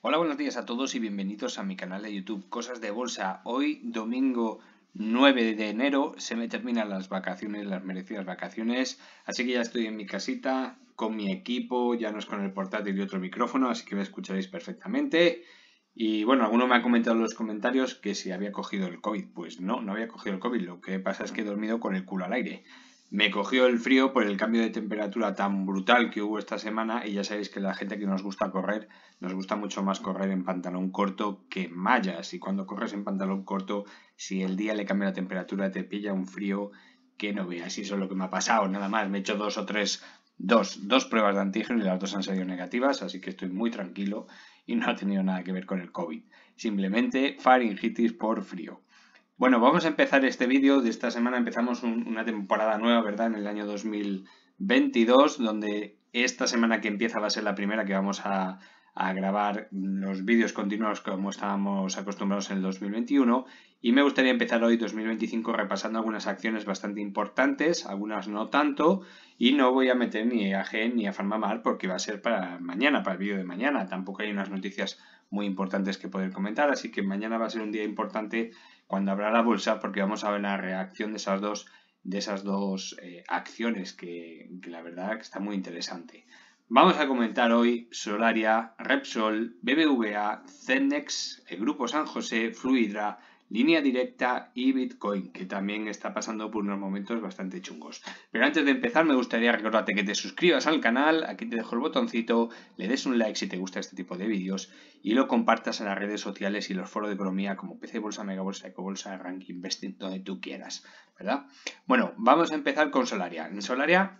Hola, buenos días a todos y bienvenidos a mi canal de YouTube Cosas de Bolsa. Hoy, domingo 9 de enero, se me terminan las vacaciones, las merecidas vacaciones, así que ya estoy en mi casita con mi equipo, ya no es con el portátil y otro micrófono, así que me escucharéis perfectamente. Y bueno, alguno me ha comentado en los comentarios que si había cogido el COVID. Pues no, no había cogido el COVID, lo que pasa es que he dormido con el culo al aire. Me cogió el frío por el cambio de temperatura tan brutal que hubo esta semana y ya sabéis que la gente que nos gusta correr, nos gusta mucho más correr en pantalón corto que en mallas y cuando corres en pantalón corto, si el día le cambia la temperatura te pilla un frío que no veas y eso es lo que me ha pasado, nada más, me he hecho dos o tres, dos, dos pruebas de antígeno y las dos han salido negativas, así que estoy muy tranquilo y no ha tenido nada que ver con el COVID, simplemente faringitis por frío. Bueno, vamos a empezar este vídeo. De esta semana empezamos una temporada nueva, ¿verdad? En el año 2022, donde esta semana que empieza va a ser la primera que vamos a, grabar los vídeos continuos como estábamos acostumbrados en el 2021 y me gustaría empezar hoy 2025 repasando algunas acciones bastante importantes, algunas no tanto y no voy a meter ni a Gen ni a Farmamar porque va a ser para mañana, para el vídeo de mañana, tampoco hay unas noticias muy importantes que poder comentar, así que mañana va a ser un día importante cuando abra la bolsa porque vamos a ver la reacción de esas dos, de esas dos eh, acciones que, la verdad que está muy interesante. Vamos a comentar hoy Solaria, Repsol, BBVA, Cenex, el Grupo San José, Fluidra, Línea Directa y Bitcoin, que también está pasando por unos momentos bastante chungos. Pero antes de empezar me gustaría recordarte que te suscribas al canal, aquí te dejo el botoncito, le des un like si te gusta este tipo de vídeos y lo compartas en las redes sociales y los foros de economía como PC Bolsa, Mega Bolsa, Eco Bolsa, Ranking Investing, donde tú quieras, ¿verdad? Bueno, vamos a empezar con Solaria. En Solaria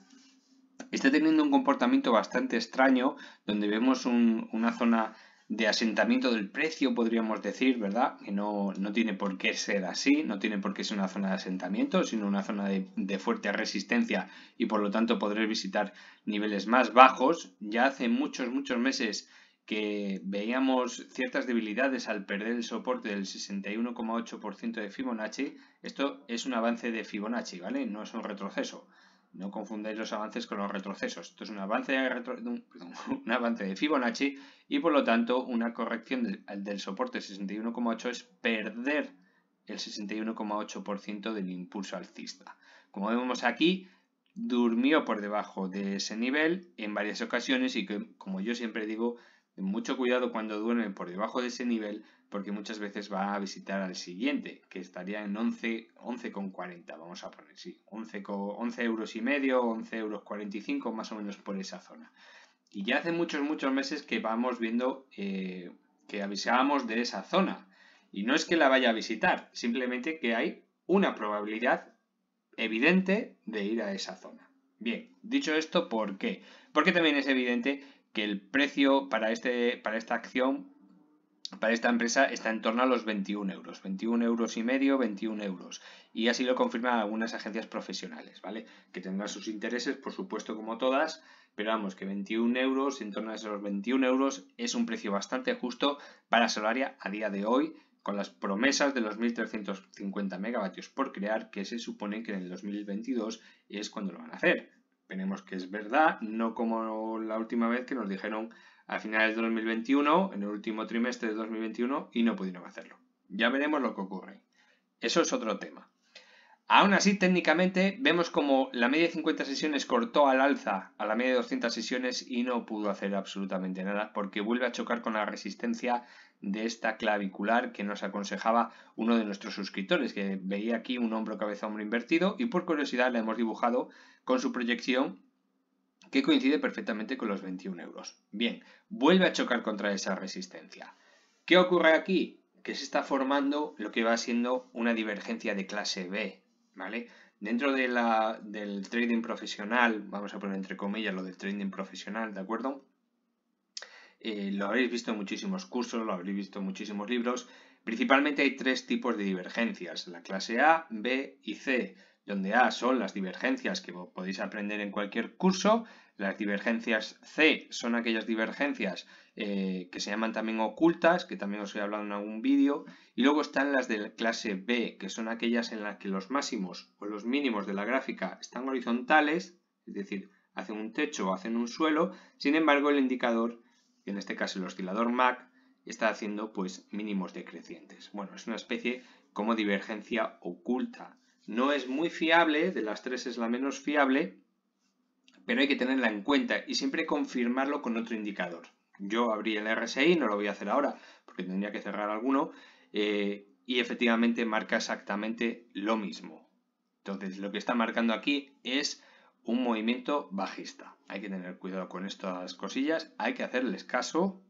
está teniendo un comportamiento bastante extraño, donde vemos una zona de asentamiento del precio, podríamos decir, ¿verdad? Que no, tiene por qué ser así, no tiene por qué ser una zona de asentamiento, sino una zona de, de fuerte resistencia y por lo tanto podré visitar niveles más bajos. Ya hace muchos, muchos meses que veíamos ciertas debilidades al perder el soporte del 61,8% de Fibonacci. Esto es un avance de Fibonacci, ¿vale? No es un retroceso. No confundáis los avances con los retrocesos. Esto es un avance de, Fibonacci y por lo tanto una corrección del, soporte 61,8 es perder el 61,8% del impulso alcista. Como vemos aquí, durmió por debajo de ese nivel en varias ocasiones y como yo siempre digo, mucho cuidado cuando duerme por debajo de ese nivel porque muchas veces va a visitar al siguiente, que estaría en 11, 11,40, vamos a poner, sí, 11, 11 euros y medio, 11 euros 45, más o menos por esa zona. Y ya hace muchos, muchos meses que vamos viendo eh, que avisábamos de esa zona. Y no es que la vaya a visitar, simplemente que hay una probabilidad evidente de ir a esa zona. Bien, dicho esto, ¿por qué? Porque también es evidente el precio para, este, para esta acción, para esta empresa, está en torno a los 21 euros, 21 euros y medio, 21 euros. Y así lo confirman algunas agencias profesionales, ¿vale? Que tendrán sus intereses, por supuesto, como todas, pero vamos, que 21 euros, en torno a esos 21 euros, es un precio bastante justo para Solaria a día de hoy, con las promesas de los 1.350 megavatios por crear, que se supone que en el 2022 es cuando lo van a hacer. Veremos que es verdad, no como la última vez que nos dijeron a finales de 2021, en el último trimestre de 2021, y no pudieron hacerlo. Ya veremos lo que ocurre. Eso es otro tema. Aún así, técnicamente, vemos como la media de 50 sesiones cortó al alza a la media de 200 sesiones y no pudo hacer absolutamente nada porque vuelve a chocar con la resistencia de esta clavicular que nos aconsejaba uno de nuestros suscriptores, que veía aquí un hombro cabeza hombro invertido y por curiosidad la hemos dibujado con su proyección que coincide perfectamente con los 21 euros. Bien, vuelve a chocar contra esa resistencia. ¿Qué ocurre aquí? Que se está formando lo que va siendo una divergencia de clase B, ¿vale? Dentro del trading profesional, vamos a poner entre comillas lo del trading profesional, ¿de acuerdo? Eh, lo habréis visto en muchísimos cursos, lo habréis visto en muchísimos libros. Principalmente hay tres tipos de divergencias, la clase A, B y C, donde A son las divergencias que podéis aprender en cualquier curso, las divergencias C son aquellas divergencias eh, que se llaman también ocultas, que también os he hablado en algún vídeo, y luego están las de clase B, que son aquellas en las que los máximos o los mínimos de la gráfica están horizontales, es decir, hacen un techo o hacen un suelo, sin embargo el indicador en este caso el oscilador MAC está haciendo pues mínimos decrecientes. Bueno, es una especie como divergencia oculta. No es muy fiable, de las tres es la menos fiable, pero hay que tenerla en cuenta y siempre confirmarlo con otro indicador. Yo abrí el RSI, no lo voy a hacer ahora porque tendría que cerrar alguno, eh, y efectivamente marca exactamente lo mismo. Entonces lo que está marcando aquí es un movimiento bajista. Hay que tener cuidado con estas cosillas, hay que hacerles caso,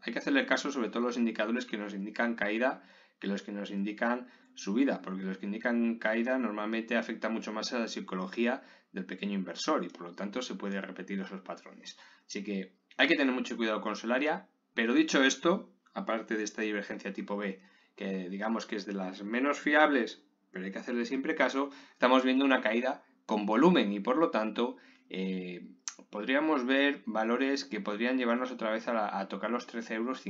hay que hacerle caso sobre todo los indicadores que nos indican caída que los que nos indican subida, porque los que indican caída normalmente afecta mucho más a la psicología del pequeño inversor y por lo tanto se puede repetir esos patrones. Así que hay que tener mucho cuidado con Solaria, pero dicho esto, aparte de esta divergencia tipo B, que digamos que es de las menos fiables, pero hay que hacerle siempre caso, estamos viendo una caída con volumen y por lo tanto eh, podríamos ver valores que podrían llevarnos otra vez a, a tocar los 13,50 euros.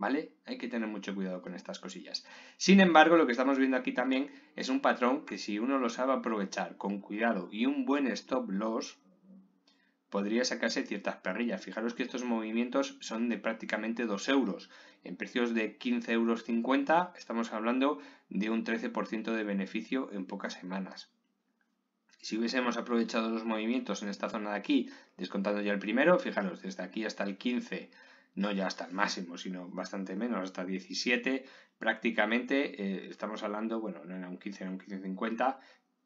¿Vale? Hay que tener mucho cuidado con estas cosillas. Sin embargo, lo que estamos viendo aquí también es un patrón que si uno lo sabe aprovechar con cuidado y un buen stop loss, podría sacarse ciertas perrillas. Fijaros que estos movimientos son de prácticamente 2 euros. En precios de 15,50 euros estamos hablando de un 13% de beneficio en pocas semanas. Si hubiésemos aprovechado los movimientos en esta zona de aquí, descontando ya el primero, fijaros, desde aquí hasta el 15, no ya hasta el máximo, sino bastante menos, hasta 17, prácticamente eh, estamos hablando, bueno, no era un 15, era un 15,50,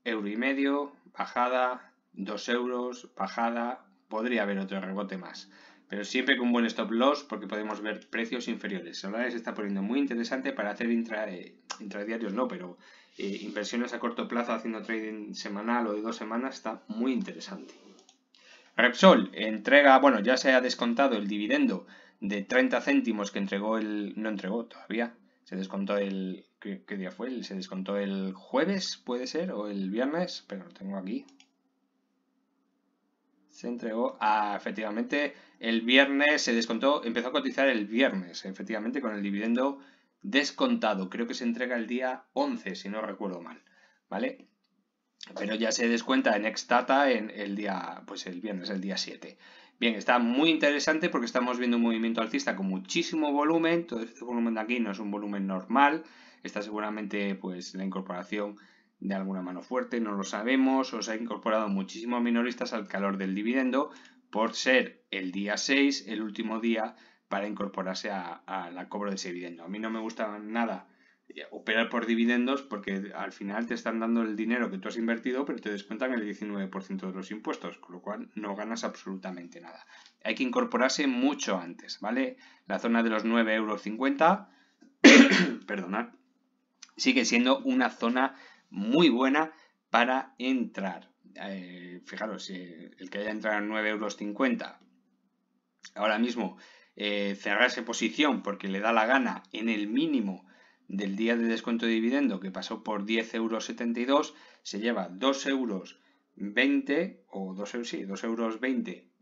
euro y medio, bajada, 2 euros, bajada, podría haber otro rebote más. Pero siempre con buen stop loss porque podemos ver precios inferiores. Solares está poniendo muy interesante para hacer intra, intradiarios, no, pero eh, inversiones a corto plazo haciendo trading semanal o de dos semanas está muy interesante. Repsol entrega, bueno, ya se ha descontado el dividendo de 30 céntimos que entregó el... no entregó todavía, se descontó el... ¿qué, día fue? se descontó el jueves, puede ser, o el viernes, pero lo tengo aquí. Se entregó a, efectivamente, el viernes se descontó, empezó a cotizar el viernes, efectivamente, con el dividendo descontado. Creo que se entrega el día 11, si no recuerdo mal, ¿vale? Pero ya se descuenta en Extata en el día, pues el viernes, el día 7. Bien, está muy interesante porque estamos viendo un movimiento alcista con muchísimo volumen. Todo este volumen de aquí no es un volumen normal. Está seguramente pues la incorporación de alguna mano fuerte, no lo sabemos. o Se ha incorporado muchísimos minoristas al calor del dividendo por ser el día 6, el último día para incorporarse a, la cobro de ese dividendo. A mí no me gusta nada eh, operar por dividendos porque al final te están dando el dinero que tú has invertido, pero te descuentan el 19% de los impuestos, con lo cual no ganas absolutamente nada. Hay que incorporarse mucho antes, ¿vale? La zona de los 9,50 euros, perdonad, sigue siendo una zona muy buena para entrar. Eh, fijaros, eh, el que haya entrado en 9,50 euros ahora mismo eh, cerrarse posición porque le da la gana en el mínimo del día de descuento de dividendo que pasó por 10,72 euros, se lleva 2,20 euros o 2,20 euros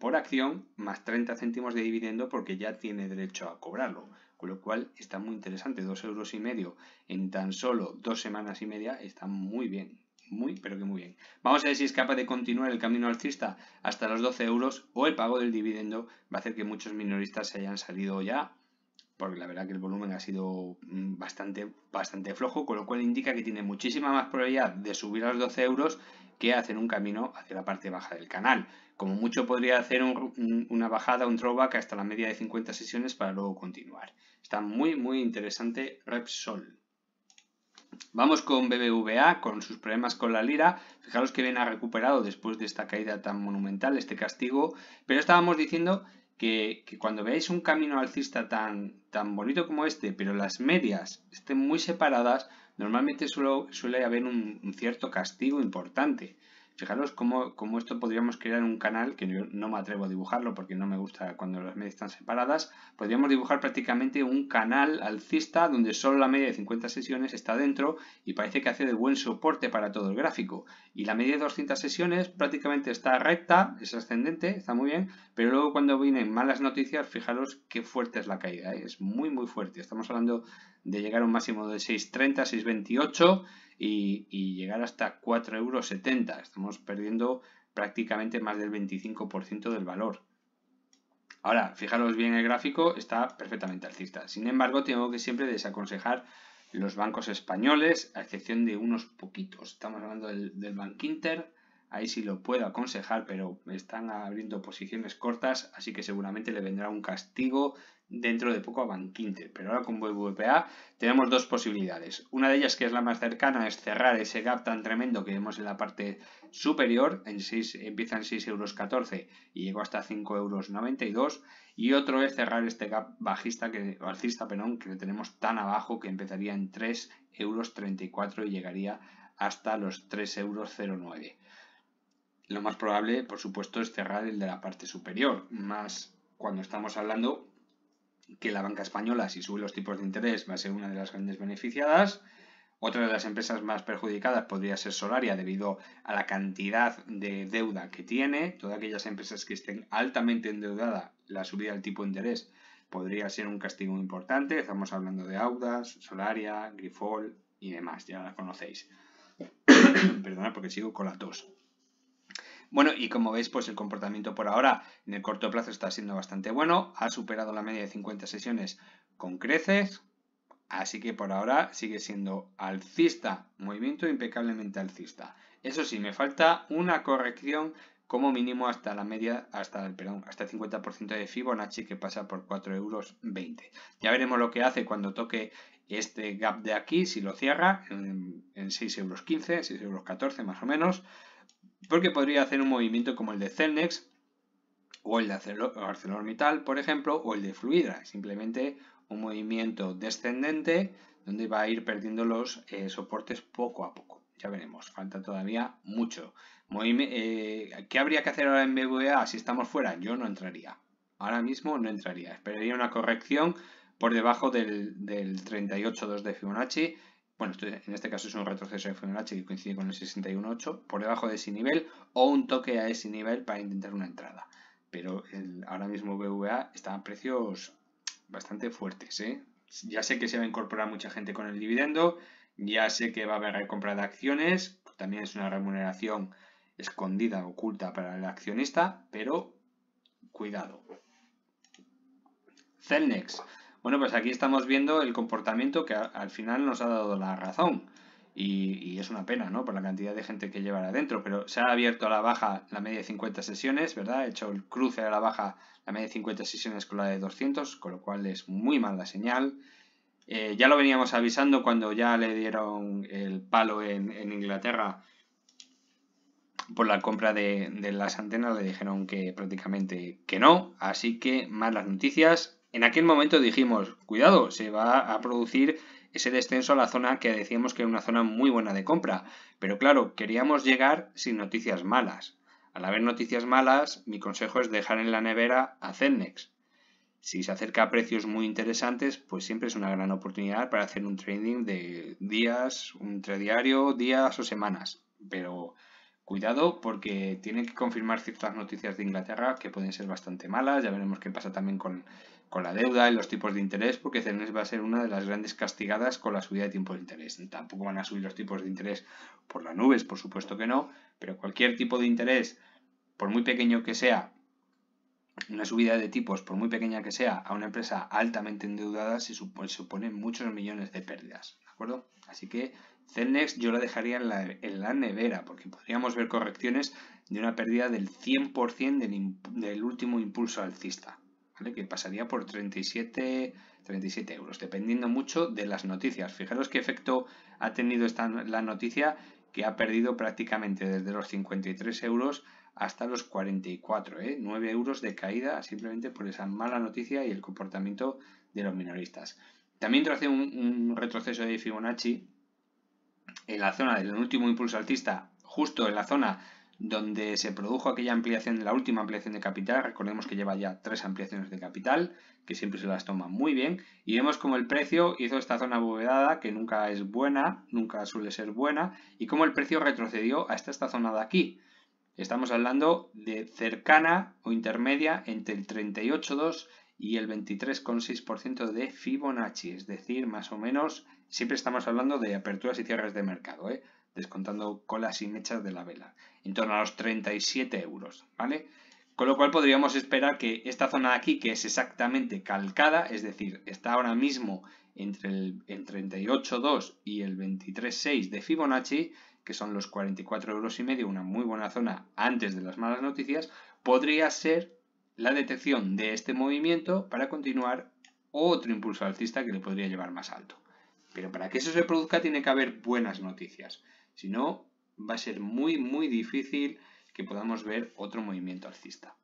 por acción más 30 céntimos de dividendo porque ya tiene derecho a cobrarlo. Con lo cual está muy interesante, 2,5 euros en tan solo dos semanas y media está muy bien muy, pero que muy bien. Vamos a ver si es capaz de continuar el camino alcista hasta los 12 euros o el pago del dividendo va a hacer que muchos minoristas se hayan salido ya, porque la verdad que el volumen ha sido mm, bastante, bastante flojo, con lo cual indica que tiene muchísima más probabilidad de subir a los 12 euros que hacer un camino hacia la parte baja del canal. Como mucho podría hacer una bajada, un throwback hasta la media de 50 sesiones para luego continuar. Está muy, muy interesante Repsol. Vamos con BBVA, con sus problemas con la lira. Fijaros que bien ha recuperado después de esta caída tan monumental, este castigo. Pero estábamos diciendo que, cuando veáis un camino alcista tan, bonito como este, pero las medias estén muy separadas, normalmente suele haber un, cierto castigo importante. Fijaros cómo, esto podríamos crear un canal, que no me atrevo a dibujarlo porque no me gusta cuando las medias están separadas, podríamos dibujar prácticamente un canal alcista donde solo la media de 50 sesiones está dentro y parece que hace de buen soporte para todo el gráfico. Y la media de 200 sesiones prácticamente está recta, es ascendente, está muy bien, pero luego cuando vienen malas noticias, fijaros qué fuerte es la caída, ¿eh? es muy muy fuerte. Estamos hablando de llegar a un máximo de 6.30, 6.28 y, llegar hasta 4,70 euros. Estamos perdiendo prácticamente más del 25% del valor. Ahora, fijaros bien el gráfico, está perfectamente alcista. Sin embargo, tengo que siempre desaconsejar los bancos españoles, a excepción de unos poquitos. Estamos hablando del, Banco Inter, ahí sí lo puedo aconsejar, pero me están abriendo posiciones cortas, así que seguramente le vendrá un castigo dentro de poco a Bankinter. Pero ahora con BVPA tenemos dos posibilidades. Una de ellas, que es la más cercana, es cerrar ese gap tan tremendo que vemos en la parte superior. En empieza en 6,14 euros y llegó hasta 5,92 euros. Y otro es cerrar este gap bajista, que, alcista penón que lo tenemos tan abajo que empezaría en 3,34 euros y llegaría hasta los 3,09 euros. Lo más probable, por supuesto, es cerrar el de la parte superior, más cuando estamos hablando que la banca española, si sube los tipos de interés, va a ser una de las grandes beneficiadas. Otra de las empresas más perjudicadas podría ser Solaria debido a la cantidad de deuda que tiene. Todas aquellas empresas que estén altamente endeudadas, la subida del tipo de interés podría ser un castigo importante. Estamos hablando de Audas, Solaria, Grifol y demás, ya las conocéis. Perdona porque sigo con la tos. Bueno, y como veis, pues el comportamiento por ahora en el corto plazo está siendo bastante bueno, ha superado la media de 50 sesiones con creces, así que por ahora sigue siendo alcista, movimiento impecablemente alcista. Eso sí, me falta una corrección como mínimo hasta la media, hasta el, perdón, hasta el 50% de Fibonacci que pasa por 4,20 euros. Ya veremos lo que hace cuando toque este gap de aquí, si lo cierra en, en 6,15 euros, 6,14 euros más o menos porque podría hacer un movimiento como el de Celnex o el de ArcelorMittal, por ejemplo, o el de Fluidra, simplemente un movimiento descendente donde va a ir perdiendo los eh, soportes poco a poco. Ya veremos, falta todavía mucho. Eh, ¿Qué habría que hacer ahora en BBA si estamos fuera? Yo no entraría. Ahora mismo no entraría. Esperaría una corrección por debajo del, del 38.2 de Fibonacci bueno, este, en este caso es un retroceso de F1H que coincide con el 61.8, por debajo de ese nivel o un toque a ese nivel para intentar una entrada. Pero ahora mismo BVA está a precios bastante fuertes. ¿eh? Ya sé que se va a incorporar mucha gente con el dividendo, ya sé que va a haber compra de acciones, también es una remuneración escondida, oculta para el accionista, pero cuidado. Celnex, bueno, pues aquí estamos viendo el comportamiento que al final nos ha dado la razón. Y, es una pena, ¿no? Por la cantidad de gente que llevará adentro. Pero se ha abierto a la baja la media de 50 sesiones, ¿verdad? Ha hecho el cruce a la baja la media de 50 sesiones con la de 200, con lo cual es muy mala señal. Eh, ya lo veníamos avisando cuando ya le dieron el palo en, Inglaterra por la compra de, las antenas, le dijeron que prácticamente que no. Así que malas noticias. En aquel momento dijimos, cuidado, se va a producir ese descenso a la zona que decíamos que era una zona muy buena de compra, pero claro, queríamos llegar sin noticias malas. Al haber noticias malas, mi consejo es dejar en la nevera a Zenex. Si se acerca a precios muy interesantes, pues siempre es una gran oportunidad para hacer un trading de días, un diario, días o semanas. Pero cuidado porque tienen que confirmar ciertas noticias de Inglaterra que pueden ser bastante malas. Ya veremos qué pasa también con con la deuda, y los tipos de interés, porque Celnex va a ser una de las grandes castigadas con la subida de tipos de interés. Tampoco van a subir los tipos de interés por las nubes, por supuesto que no, pero cualquier tipo de interés, por muy pequeño que sea, una subida de tipos, por muy pequeña que sea, a una empresa altamente endeudada se supone, muchos millones de pérdidas, ¿de acuerdo? Así que Celnex yo la dejaría en la, nevera, porque podríamos ver correcciones de una pérdida del 100% del último impulso alcista que pasaría por 37, 37 euros, dependiendo mucho de las noticias. Fijaros qué efecto ha tenido esta, la noticia que ha perdido prácticamente desde los 53 euros hasta los 44, 9 ¿eh? euros de caída simplemente por esa mala noticia y el comportamiento de los minoristas. También trae un, un retroceso de Fibonacci en la zona del último impulso altista, justo en la zona donde se produjo aquella ampliación, la última ampliación de capital, recordemos que lleva ya tres ampliaciones de capital, que siempre se las toma muy bien, y vemos como el precio hizo esta zona abovedada, que nunca es buena, nunca suele ser buena, y cómo el precio retrocedió hasta esta zona de aquí. Estamos hablando de cercana o intermedia entre el 38,2 y el 23,6% de Fibonacci, es decir, más o menos, siempre estamos hablando de aperturas y cierres de mercado, ¿eh? descontando colas hechas de la vela, en torno a los 37 euros, ¿vale? Con lo cual podríamos esperar que esta zona aquí, que es exactamente calcada, es decir, está ahora mismo entre el, 38.2 y el 23.6 de Fibonacci, que son los 44 euros y medio, una muy buena zona antes de las malas noticias, podría ser la detección de este movimiento para continuar otro impulso alcista que le podría llevar más alto. Pero para que eso se produzca tiene que haber buenas noticias. Si no, va a ser muy, muy difícil que podamos ver otro movimiento alcista.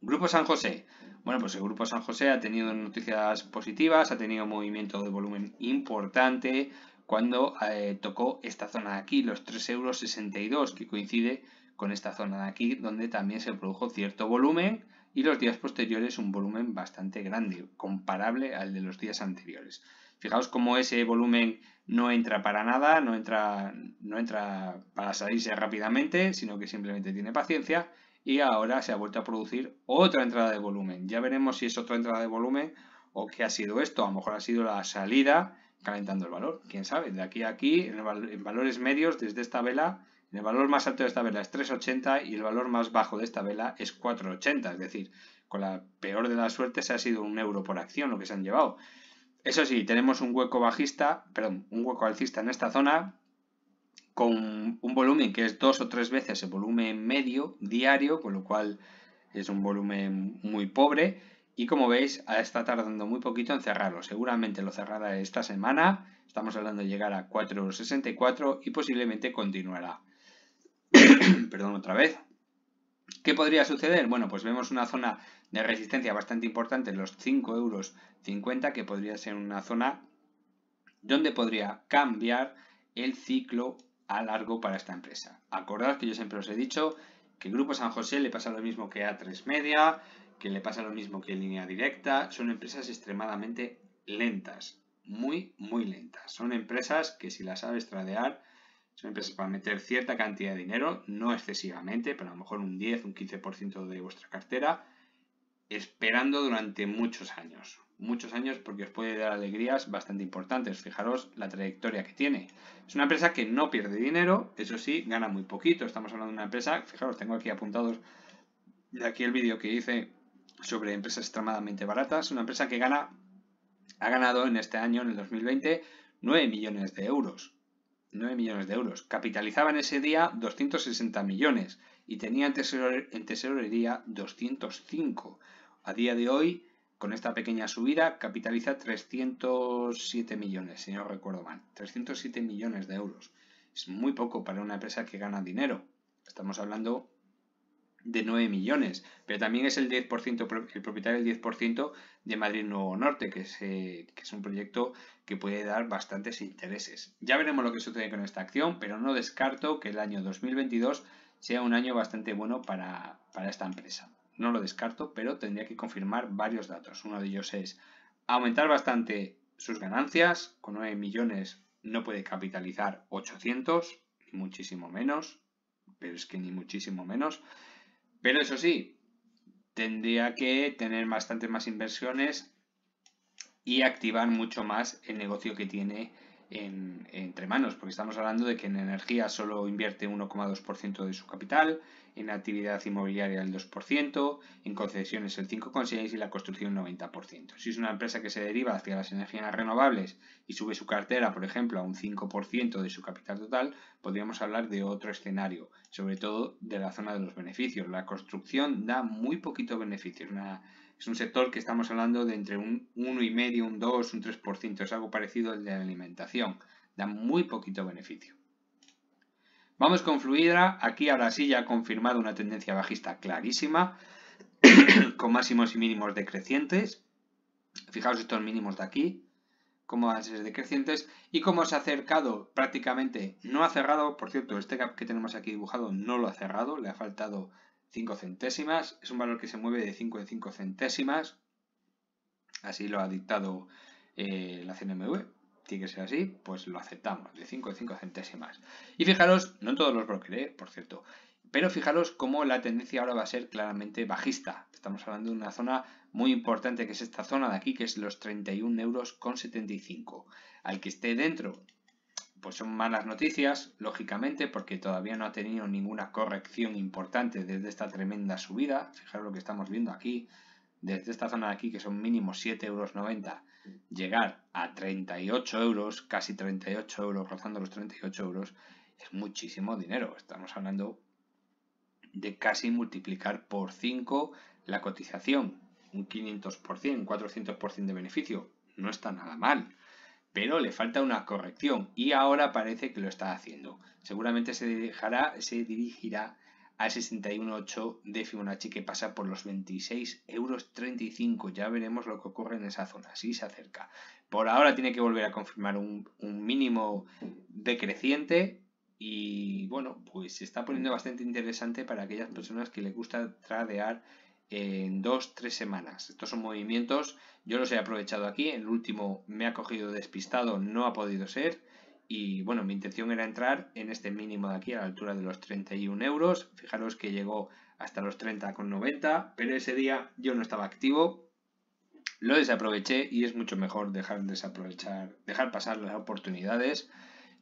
Grupo San José. Bueno, pues el Grupo San José ha tenido noticias positivas, ha tenido un movimiento de volumen importante cuando eh, tocó esta zona de aquí, los 3,62 euros, que coincide con esta zona de aquí, donde también se produjo cierto volumen y los días posteriores un volumen bastante grande, comparable al de los días anteriores. Fijaos cómo ese volumen no entra para nada, no entra, no entra para salirse rápidamente, sino que simplemente tiene paciencia y ahora se ha vuelto a producir otra entrada de volumen. Ya veremos si es otra entrada de volumen o qué ha sido esto. A lo mejor ha sido la salida calentando el valor. ¿Quién sabe? De aquí a aquí, en, valores medios, desde esta vela, el valor más alto de esta vela es 3,80 y el valor más bajo de esta vela es 4,80. Es decir, con la peor de las suertes ha sido un euro por acción lo que se han llevado. Eso sí, tenemos un hueco bajista, perdón, un hueco alcista en esta zona con un volumen que es dos o tres veces el volumen medio diario, con lo cual es un volumen muy pobre y como veis ah, está tardando muy poquito en cerrarlo, seguramente lo cerrará esta semana, estamos hablando de llegar a 4.64 y posiblemente continuará. Perdón otra vez. ¿Qué podría suceder? Bueno, pues vemos una zona de resistencia bastante importante los 5,50 euros, que podría ser una zona donde podría cambiar el ciclo a largo para esta empresa. Acordad que yo siempre os he dicho que el Grupo San José le pasa lo mismo que A3 Media, que le pasa lo mismo que Línea Directa, son empresas extremadamente lentas, muy, muy lentas. Son empresas que si las sabes tradear, son empresas para meter cierta cantidad de dinero, no excesivamente, pero a lo mejor un 10, un 15% de vuestra cartera, esperando durante muchos años. Muchos años porque os puede dar alegrías bastante importantes. Fijaros la trayectoria que tiene. Es una empresa que no pierde dinero, eso sí, gana muy poquito. Estamos hablando de una empresa, fijaros, tengo aquí apuntados de aquí el vídeo que hice sobre empresas extremadamente baratas. Una empresa que gana, ha ganado en este año, en el 2020, 9 millones de euros. 9 millones de euros. Capitalizaba en ese día 260 millones y tenía en, en tesorería 205. A día de hoy, con esta pequeña subida, capitaliza 307 millones, si no recuerdo mal. 307 millones de euros. Es muy poco para una empresa que gana dinero. Estamos hablando de 9 millones, pero también es el 10%, el propietario del 10% de Madrid Nuevo Norte, que es, eh, es un proyecto que puede dar bastantes intereses. Ya veremos lo que sucede con esta acción, pero no descarto que el año 2022 sea un año bastante bueno para esta empresa no lo descarto, pero tendría que confirmar varios datos. Uno de ellos es aumentar bastante sus ganancias, con 9 millones no puede capitalizar 800, muchísimo menos, pero es que ni muchísimo menos. Pero eso sí, tendría que tener bastante más inversiones y activar mucho más el negocio que tiene entre manos, porque estamos hablando de que en energía solo invierte 1,2% de su capital, en actividad inmobiliaria el 2%, en concesiones el 5,6% y la construcción el 90%. Si es una empresa que se deriva hacia las energías renovables y sube su cartera, por ejemplo, a un 5% de su capital total, podríamos hablar de otro escenario, sobre todo de la zona de los beneficios. La construcción da muy poquito beneficio una es un sector que estamos hablando de entre un 1,5, un 2, un 3%. Es algo parecido al de la alimentación. Da muy poquito beneficio. Vamos con Fluidra. Aquí ahora sí ya ha confirmado una tendencia bajista clarísima, con máximos y mínimos decrecientes. Fijaos estos mínimos de aquí, cómo van a ser decrecientes y cómo se ha acercado prácticamente, no ha cerrado, por cierto, este gap que tenemos aquí dibujado no lo ha cerrado, le ha faltado 5 centésimas. Es un valor que se mueve de 5 en 5 centésimas. Así lo ha dictado eh, la CNMV. Tiene que ser así, pues lo aceptamos, de 5 en 5 centésimas. Y fijaros, no en todos los brokers, ¿eh? por cierto, pero fijaros cómo la tendencia ahora va a ser claramente bajista. Estamos hablando de una zona muy importante que es esta zona de aquí, que es los 31 euros con 75. Al que esté dentro pues son malas noticias, lógicamente, porque todavía no ha tenido ninguna corrección importante desde esta tremenda subida. Fijaros lo que estamos viendo aquí, desde esta zona de aquí, que son mínimos 7,90 euros, llegar a 38 euros, casi 38 euros, rozando los 38 euros, es muchísimo dinero. Estamos hablando de casi multiplicar por 5 la cotización, un 500%, un 400% de beneficio. No está nada mal pero le falta una corrección y ahora parece que lo está haciendo. Seguramente se, se dirigirá al 61.8 de Fibonacci que pasa por los 26,35 euros. Ya veremos lo que ocurre en esa zona, si se acerca. Por ahora tiene que volver a confirmar un, un mínimo decreciente y bueno, pues se está poniendo bastante interesante para aquellas personas que les gusta tradear en dos, tres semanas. Estos son movimientos, yo los he aprovechado aquí, el último me ha cogido despistado, no ha podido ser. Y bueno, mi intención era entrar en este mínimo de aquí a la altura de los 31 euros. Fijaros que llegó hasta los 30,90, pero ese día yo no estaba activo. Lo desaproveché y es mucho mejor dejar desaprovechar, dejar pasar las oportunidades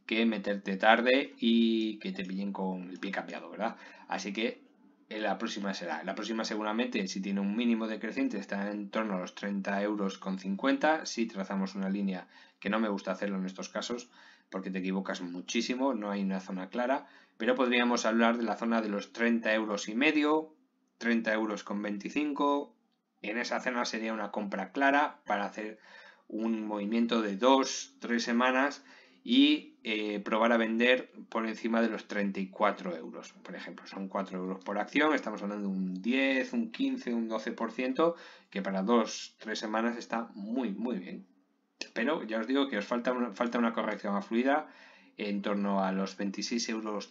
que meterte tarde y que te pillen con el pie cambiado, ¿verdad? Así que la próxima será. La próxima seguramente, si tiene un mínimo decreciente, está en torno a los 30 euros con 50. Si trazamos una línea, que no me gusta hacerlo en estos casos, porque te equivocas muchísimo, no hay una zona clara, pero podríamos hablar de la zona de los 30 euros y medio, 30 euros con 25. En esa zona sería una compra clara para hacer un movimiento de 2-3 semanas y eh, probar a vender por encima de los 34 euros. Por ejemplo, son 4 euros por acción, estamos hablando de un 10, un 15, un 12%, que para dos, tres semanas está muy, muy bien. Pero ya os digo que os falta una, falta una corrección afluida en torno a los 26 euros.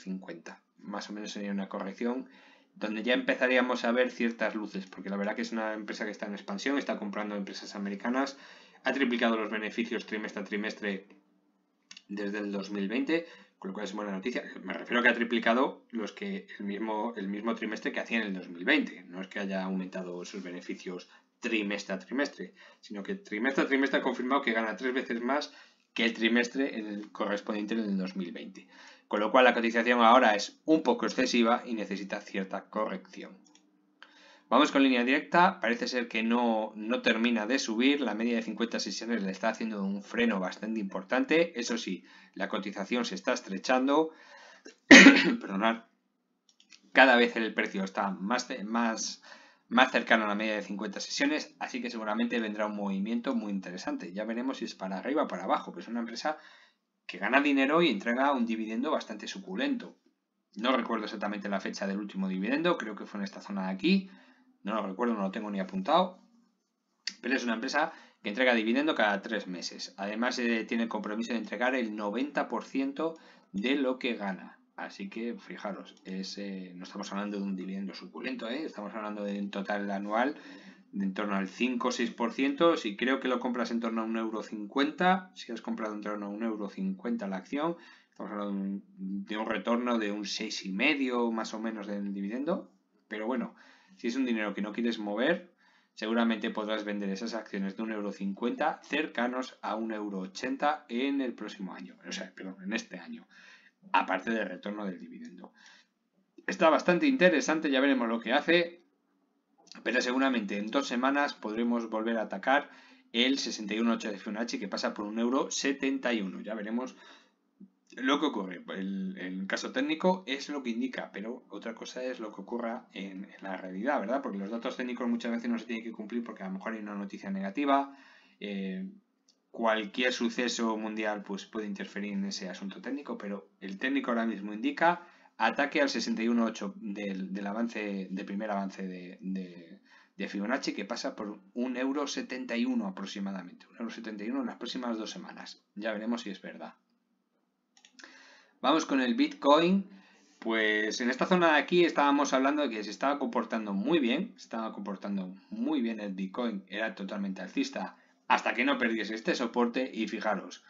Más o menos sería una corrección donde ya empezaríamos a ver ciertas luces, porque la verdad que es una empresa que está en expansión, está comprando empresas americanas, ha triplicado los beneficios trimestre a trimestre desde el 2020, con lo cual es buena noticia. Me refiero a que ha triplicado los que el mismo, el mismo trimestre que hacía en el 2020. No es que haya aumentado sus beneficios trimestre a trimestre, sino que trimestre a trimestre ha confirmado que gana tres veces más que el trimestre en el correspondiente en el 2020. Con lo cual la cotización ahora es un poco excesiva y necesita cierta corrección. Vamos con línea directa, parece ser que no, termina de subir, la media de 50 sesiones le está haciendo un freno bastante importante, eso sí, la cotización se está estrechando, perdonad, cada vez el precio está más, más, más cercano a la media de 50 sesiones, así que seguramente vendrá un movimiento muy interesante, ya veremos si es para arriba o para abajo, que pues es una empresa que gana dinero y entrega un dividendo bastante suculento. No recuerdo exactamente la fecha del último dividendo, creo que fue en esta zona de aquí, no lo recuerdo, no lo tengo ni apuntado. Pero es una empresa que entrega dividendo cada tres meses. Además, eh, tiene el compromiso de entregar el 90% de lo que gana. Así que fijaros, eh, no estamos hablando de un dividendo suculento, ¿eh? estamos hablando de un total anual de en torno al 5 o 6%. Si creo que lo compras en torno a 1,50€, si has comprado en torno a 1,50€ la acción, estamos hablando de un, de un retorno de un 6,5% más o menos del dividendo. Pero bueno, si es un dinero que no quieres mover, seguramente podrás vender esas acciones de 1,50€ cercanos a 1,80€ en el próximo año, o sea, perdón, en este año, aparte del retorno del dividendo. Está bastante interesante, ya veremos lo que hace, pero seguramente en dos semanas podremos volver a atacar el 61.8 de Fibonacci que pasa por 1,71€. Ya veremos lo que ocurre, el, caso técnico es lo que indica, pero otra cosa es lo que ocurra en, la realidad, ¿verdad? Porque los datos técnicos muchas veces no se tienen que cumplir porque a lo mejor hay una noticia negativa, eh, cualquier suceso mundial pues, puede interferir en ese asunto técnico, pero el técnico ahora mismo indica ataque al 61.8 del, avance, del primer avance de, Fibonacci que pasa por 1,71 aproximadamente, 1,71 en las próximas dos semanas. Ya veremos si es verdad. Vamos con el Bitcoin. Pues en esta zona de aquí estábamos hablando de que se estaba comportando muy bien, estaba comportando muy bien el Bitcoin, era totalmente alcista hasta que no perdiese este soporte y fijaros,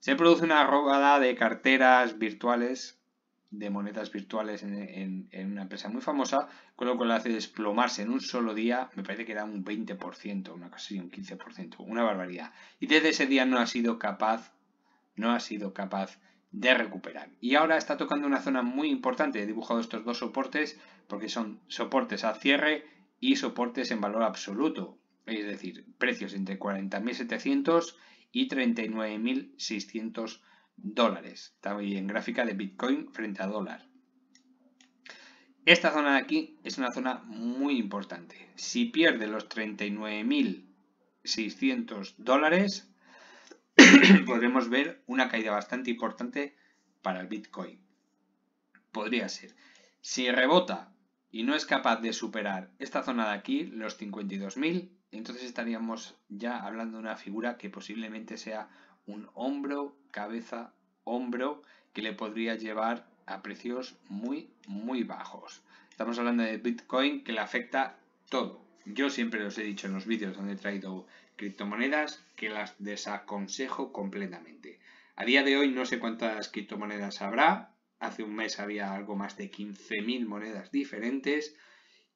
se produce una robada de carteras virtuales, de monedas virtuales en, una empresa muy famosa, con lo cual hace desplomarse en un solo día, me parece que era un 20%, una casi un 15%, una barbaridad. Y desde ese día no ha sido capaz, no ha sido capaz de recuperar. Y ahora está tocando una zona muy importante. He dibujado estos dos soportes porque son soportes a cierre y soportes en valor absoluto. Es decir, precios entre 40.700 y 39.600 dólares. También gráfica de Bitcoin frente a dólar. Esta zona de aquí es una zona muy importante. Si pierde los 39.600 dólares, podremos ver una caída bastante importante para el Bitcoin. Podría ser. Si rebota y no es capaz de superar esta zona de aquí, los 52.000, entonces estaríamos ya hablando de una figura que posiblemente sea un hombro, cabeza, hombro, que le podría llevar a precios muy, muy bajos. Estamos hablando de Bitcoin que le afecta todo. Yo siempre los he dicho en los vídeos donde he traído criptomonedas que las desaconsejo completamente. A día de hoy no sé cuántas criptomonedas habrá. Hace un mes había algo más de 15.000 monedas diferentes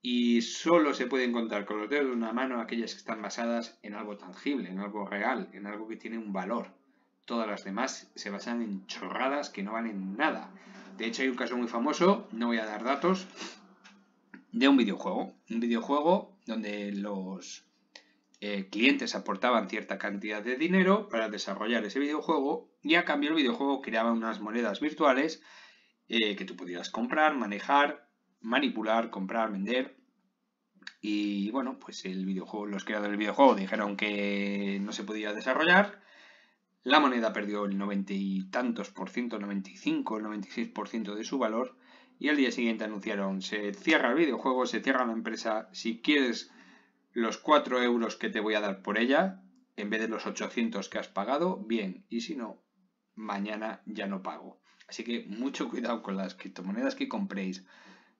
y solo se pueden contar con los dedos de una mano aquellas que están basadas en algo tangible, en algo real, en algo que tiene un valor. Todas las demás se basan en chorradas que no valen nada. De hecho hay un caso muy famoso, no voy a dar datos, de un videojuego. Un videojuego donde los eh, clientes aportaban cierta cantidad de dinero para desarrollar ese videojuego y a cambio el videojuego creaba unas monedas virtuales eh, que tú podías comprar, manejar, manipular, comprar, vender. Y bueno, pues el videojuego, los creadores del videojuego dijeron que no se podía desarrollar. La moneda perdió el noventa y tantos por ciento, 95, 96 por ciento de su valor. Y al día siguiente anunciaron, se cierra el videojuego, se cierra la empresa, si quieres los 4 euros que te voy a dar por ella, en vez de los 800 que has pagado, bien, y si no, mañana ya no pago. Así que mucho cuidado con las criptomonedas que compréis,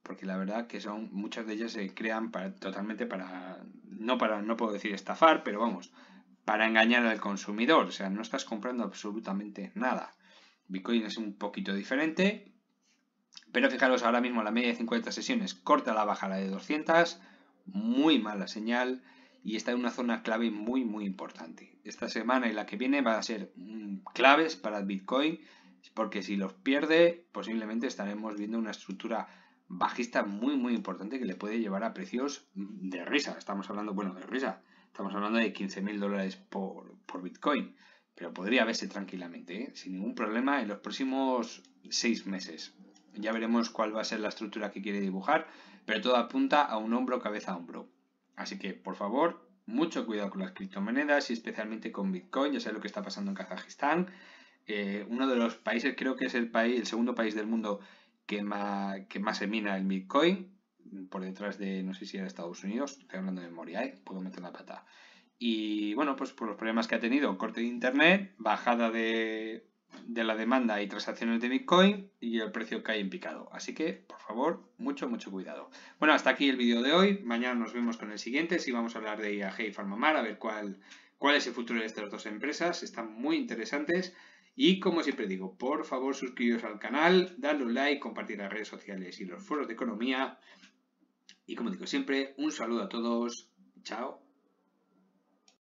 porque la verdad que son muchas de ellas se crean para, totalmente para no para no puedo decir estafar, pero vamos, para engañar al consumidor, o sea, no estás comprando absolutamente nada. Bitcoin es un poquito diferente, pero fijaros ahora mismo la media de 50 sesiones corta la baja la de 200, muy mala señal y está en una zona clave muy muy importante. Esta semana y la que viene van a ser mm, claves para Bitcoin porque si los pierde posiblemente estaremos viendo una estructura bajista muy muy importante que le puede llevar a precios mm, de risa. Estamos hablando, bueno, de risa. Estamos hablando de 15 mil dólares por, por, Bitcoin. Pero podría verse tranquilamente, ¿eh? sin ningún problema, en los próximos seis meses. Ya veremos cuál va a ser la estructura que quiere dibujar, pero todo apunta a un hombro cabeza a hombro. Así que, por favor, mucho cuidado con las criptomonedas y especialmente con Bitcoin, ya sé lo que está pasando en Kazajistán. Eh, uno de los países, creo que es el, país, el segundo país del mundo que más, que más el Bitcoin, por detrás de, no sé si era Estados Unidos, estoy hablando de memoria, ¿eh? puedo meter la pata. Y bueno, pues por los problemas que ha tenido, corte de internet, bajada de de la demanda y transacciones de Bitcoin y el precio que hay en picado. Así que, por favor, mucho, mucho cuidado. Bueno, hasta aquí el vídeo de hoy. Mañana nos vemos con el siguiente. Si vamos a hablar de IAG y Farmamar, a ver cuál, cuál es el futuro de estas dos empresas. Están muy interesantes. Y como siempre digo, por favor suscribiros al canal, dadle un like, compartir las redes sociales y los foros de economía. Y como digo siempre, un saludo a todos. Chao.